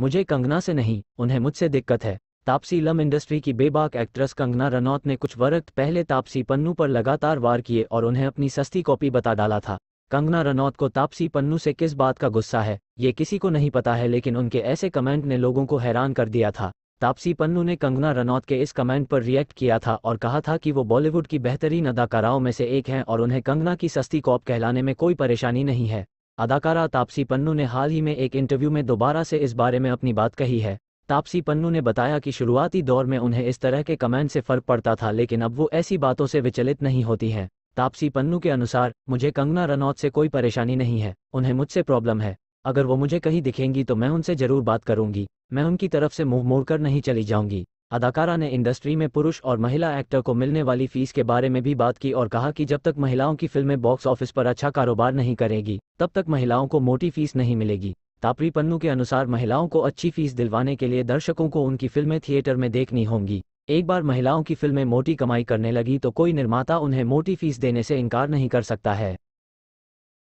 मुझे कंगना से नहीं उन्हें मुझसे दिक्कत है तापसी लम इंडस्ट्री की बेबाक एक्ट्रेस कंगना रनौत ने कुछ वक्त पहले तापसी पन्नू पर लगातार वार किए और उन्हें अपनी सस्ती कॉपी बता डाला था कंगना रनौत को तापसी पन्नू से किस बात का गुस्सा है ये किसी को नहीं पता है लेकिन उनके ऐसे कमेंट ने लोगों को हैरान कर दिया था तापसी पन्नू ने कंगना रनौत के इस कमेंट पर रिएक्ट किया था और कहा था कि वो बॉलीवुड की बेहतरीन अदाकाराओं में से एक हैं और उन्हें कंगना की सस्ती कॉप कहलाने में कोई परेशानी नहीं है अदाकारा तापसी पन्नू ने हाल ही में एक इंटरव्यू में दोबारा से इस बारे में अपनी बात कही है तापसी पन्नू ने बताया कि शुरुआती दौर में उन्हें इस तरह के कमेंट से फर्क पड़ता था लेकिन अब वो ऐसी बातों से विचलित नहीं होती हैं तापसी पन्नू के अनुसार मुझे कंगना रनौत से कोई परेशानी नहीं है उन्हें मुझसे प्रॉब्लम है अगर वो मुझे कहीं दिखेंगी तो मैं उनसे जरूर बात करूंगी मैं उनकी तरफ से मुंह मोड़कर नहीं चली जाऊंगी अदाकारा ने इंडस्ट्री में पुरुष और महिला एक्टर को मिलने वाली फीस के बारे में भी बात की और कहा कि जब तक महिलाओं की फिल्में बॉक्स ऑफिस पर अच्छा कारोबार नहीं करेगी तब तक महिलाओं को मोटी फीस नहीं मिलेगी तापरी पन्नू के अनुसार महिलाओं को अच्छी फीस दिलवाने के लिए दर्शकों को उनकी फिल्में थिएटर में देखनी होंगी एक बार महिलाओं की फिल्में मोटी कमाई करने लगी तो कोई निर्माता उन्हें मोटी फीस देने से इनकार नहीं कर सकता है